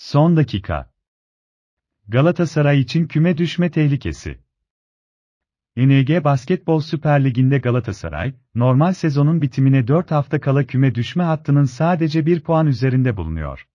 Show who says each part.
Speaker 1: Son dakika. Galatasaray için küme düşme tehlikesi. NG Basketbol Süper Ligi'nde Galatasaray, normal sezonun bitimine 4 hafta kala küme düşme hattının sadece 1 puan üzerinde bulunuyor.